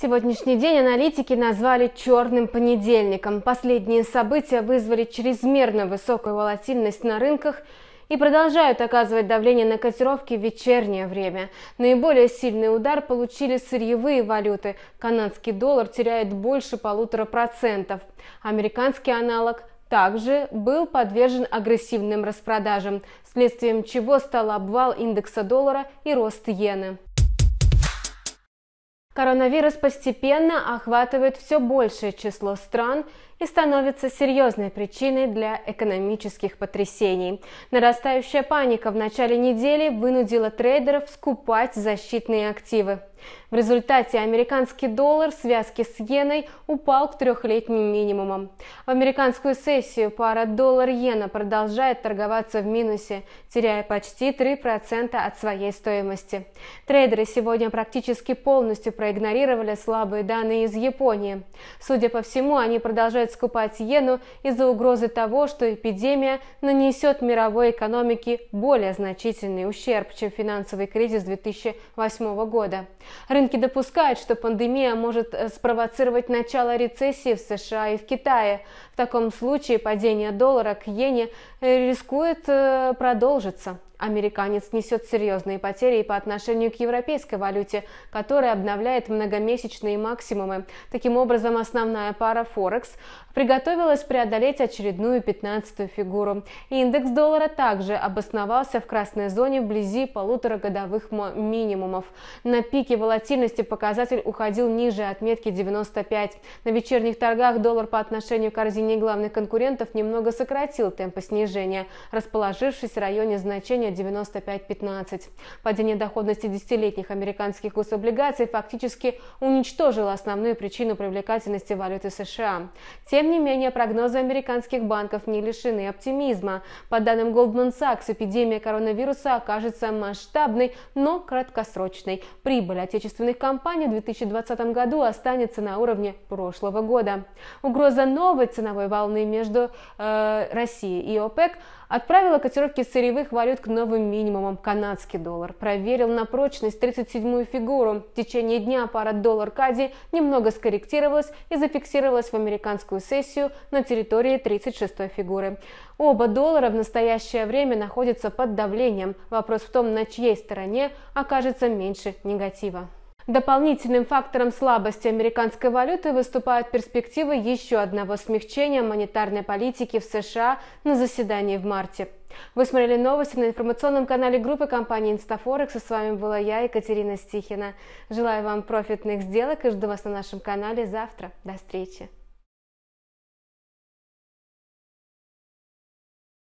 Сегодняшний день аналитики назвали «черным понедельником». Последние события вызвали чрезмерно высокую волатильность на рынках и продолжают оказывать давление на котировки в вечернее время. Наиболее сильный удар получили сырьевые валюты. Канадский доллар теряет больше полутора процентов. Американский аналог также был подвержен агрессивным распродажам, следствием чего стал обвал индекса доллара и рост иены. Коронавирус постепенно охватывает все большее число стран, и становится серьезной причиной для экономических потрясений. Нарастающая паника в начале недели вынудила трейдеров скупать защитные активы. В результате американский доллар в связке с иеной упал к трехлетним минимумам. В американскую сессию пара доллар-иена продолжает торговаться в минусе, теряя почти 3% от своей стоимости. Трейдеры сегодня практически полностью проигнорировали слабые данные из Японии. Судя по всему, они продолжают продолжает скупать иену из-за угрозы того, что эпидемия нанесет мировой экономике более значительный ущерб, чем финансовый кризис 2008 года. Рынки допускают, что пандемия может э, спровоцировать начало рецессии в США и в Китае. В таком случае падение доллара к иене э, рискует э, продолжиться. Американец несет серьезные потери по отношению к европейской валюте, которая обновляет многомесячные максимумы. Таким образом, основная пара Форекс приготовилась преодолеть очередную 15-ю фигуру. Индекс доллара также обосновался в красной зоне вблизи полуторагодовых минимумов. На пике волатильности показатель уходил ниже отметки 95. На вечерних торгах доллар по отношению к корзине главных конкурентов немного сократил темпы снижения, расположившись в районе значения 95.15. Падение доходности десятилетних американских гособлигаций фактически уничтожило основную причину привлекательности валюты США. Тем не менее, прогнозы американских банков не лишены оптимизма. По данным Goldman Sachs, эпидемия коронавируса окажется масштабной, но краткосрочной. Прибыль отечественных компаний в 2020 году останется на уровне прошлого года. Угроза новой ценовой волны между э, Россией и ОПЕК – Отправила котировки сырьевых валют к новым минимумам. Канадский доллар проверил на прочность 37-ю фигуру. В течение дня пара доллар кади немного скорректировалась и зафиксировалась в американскую сессию на территории 36-й фигуры. Оба доллара в настоящее время находятся под давлением. Вопрос в том, на чьей стороне окажется меньше негатива. Дополнительным фактором слабости американской валюты выступают перспективы еще одного смягчения монетарной политики в США на заседании в марте. Вы смотрели новости на информационном канале группы компании Инстафорекс. И с вами была я, Екатерина Стихина. Желаю вам профитных сделок и жду вас на нашем канале завтра. До встречи!